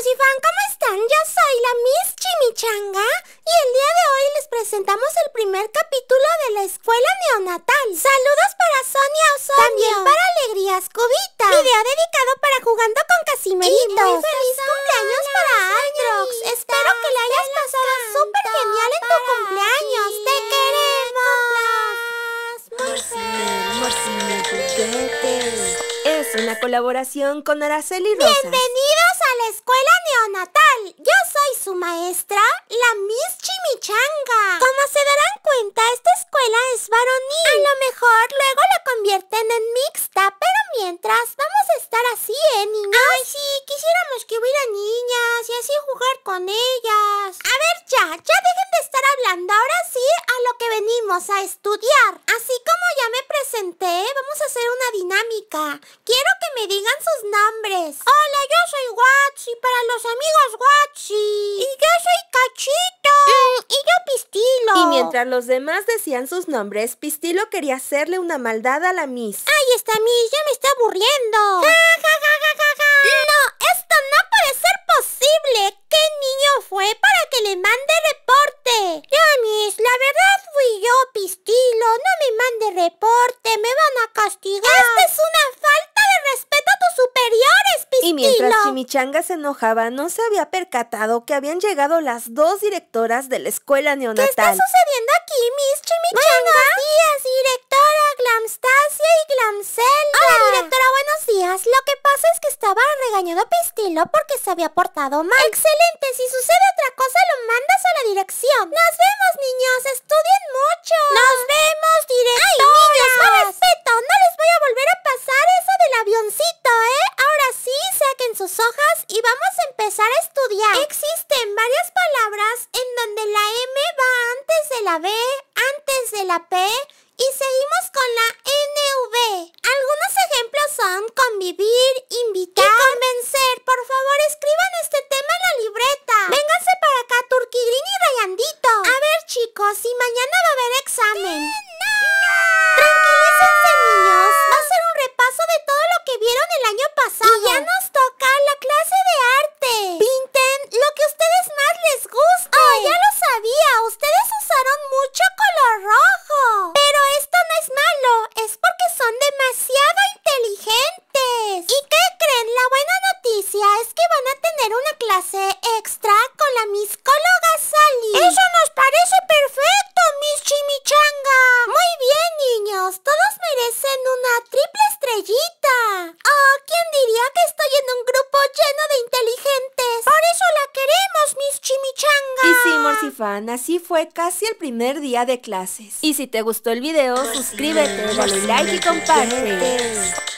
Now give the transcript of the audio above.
¿cómo están? Yo soy la Miss Chimichanga y el día de hoy les presentamos el primer capítulo de la escuela neonatal. Saludos para Sonia Osorio. También para Alegrías Cubita. Video dedicado para Jugando con Casimerito. Y feliz cumpleaños para Androx. Espero que le hayas pasado súper genial en tu cumpleaños. ¡Te queremos! Es una colaboración con Araceli Rosa. ¡Bienvenidos a la así, ¿eh, Ay, sí, quisiéramos que hubiera niñas y así jugar con ellas. A ver, ya, ya dejen de estar hablando. Ahora sí, a lo que venimos, a estudiar. Así como ya me presenté, vamos a hacer una dinámica. Quiero que me digan sus nombres. Hola, yo soy Watsi, para los amigos Watsi. Y yo soy Cachito. Mm, y yo Pistilo. Y mientras los demás decían sus nombres, Pistilo quería hacerle una maldad a la Miss. Ahí está, Miss, ya me está aburriendo. mande reporte. Miss, la verdad fui yo, Pistilo. No me mande reporte, me van a castigar. Esta es una falta de respeto a tus superiores, Pistilo. Y mientras Chimichanga se enojaba, no se había percatado que habían llegado las dos directoras de la escuela neonatal. ¿Qué está sucediendo aquí, Miss Chimichanga? Buenos días, directora Glamstasia y Glamcel. Hola, ah. directora, buenos días. Lo que pasa es que estaba regañado Pistilo porque se había portado mal. ¡Excelente! Si sucede otra cosa, lo mandas a la dirección. ¡Nos vemos, niños! ¡Estudien mucho! ¡Nos vemos, directora! ¡Ay, niños! respeto! ¡No les voy a volver a pasar eso del avioncito, eh! Ahora sí, saquen sus hojas y vamos a empezar a estudiar. Existen varias palabras en donde la M va antes de la B, antes de la P y seguimos con la NV. Algunos ejemplos son convivir, invitar convencer. Por favor, escriban este tema en la libreta. Vénganse para acá, Turquigrín y Rayandito. A ver, chicos, si mañana va a haber en una triple estrellita. Oh, ¿quién diría que estoy en un grupo lleno de inteligentes? Por eso la queremos, mis Chimichanga. Y sí, Morcifan, así fue casi el primer día de clases. Y si te gustó el video, pues suscríbete, dale like y pues comparte.